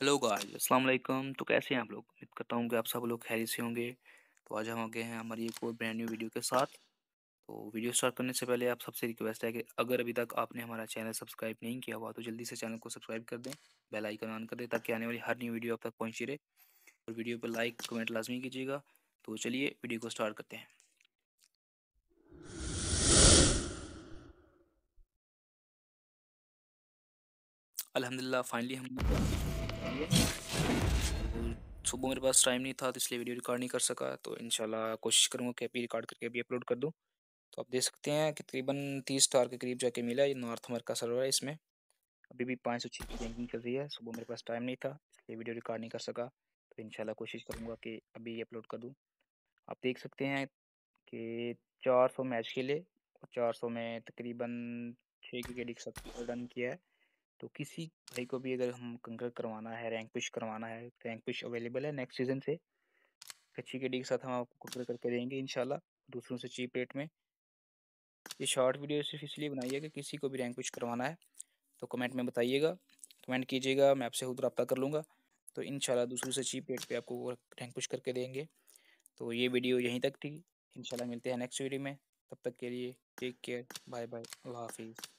hello guys अस्सलाम वालेकुम तो कैसे हैं आप लोग उम्मीद करता हूँ कि आप सब लोग खैरी से होंगे तो आज हम आगे हैं हमारी एक और ब्रांड न्यू वीडियो के साथ तो वीडियो स्टार्ट करने से पहले आप सबसे रिक्वेस्ट है कि अगर अभी तक आपने हमारा चैनल सब्सक्राइब नहीं किया हुआ तो जल्दी से चैनल को सब्सक्राइब कर दें बेल आइकन ऑन कर दें ताकि आने वाली हर न्यू वीडियो आप तक पहुँची रहे और वीडियो पर लाइक कमेंट लाजमी कीजिएगा तो चलिए वीडियो को स्टार्ट करते हैं अल्हम्दुलिल्लाह फाइनली हम सुबह मेरे पास टाइम नहीं था तो इसलिए वीडियो रिकॉर्ड नहीं कर सका तो इंशाल्लाह कोशिश करूँगा कि अभी रिकॉर्ड करके अभी अपलोड कर दूँ तो आप देख सकते हैं कि तकरीबन तीस स्टार के करीब जाके मिला ये नॉर्थ अमेरिका सर्वर है इसमें अभी भी पाँच सौ छः की रैंकिंग चल रही है सुबह मेरे पास टाइम नहीं था इसलिए वीडियो रिकॉर्ड नहीं कर सका तो इंशाल्लाह कोशिश करूँगा कि अभी अपलोड कर दूँ आप देख सकते हैं कि चार सौ मैच खेले और चार सौ में तकरीबन छः क्रिकेट एक रन किया है तो किसी भाई को भी अगर हम कंकर करवाना है रैंक पिश करवाना है रैंक पिश अवेलेबल है नेक्स्ट सीजन से कच्ची के डी के साथ हम आपको कंकर करके देंगे इनशाला दूसरों से चीप रेट में ये शॉर्ट वीडियो सिर्फ इसलिए बनाई है कि किसी को भी रैंक पिश करवाना है तो कमेंट में बताइएगा कमेंट कीजिएगा मैं आपसे खुद रब्ता कर लूँगा तो इन दूसरों से चीप रेट पर आपको रैंक पुश करके देंगे तो ये वीडियो यहीं तक थी इन मिलते हैं नेक्स्ट वीडियो में तब तक के लिए टेक केयर बाय बाय अल्लाह हाफिज़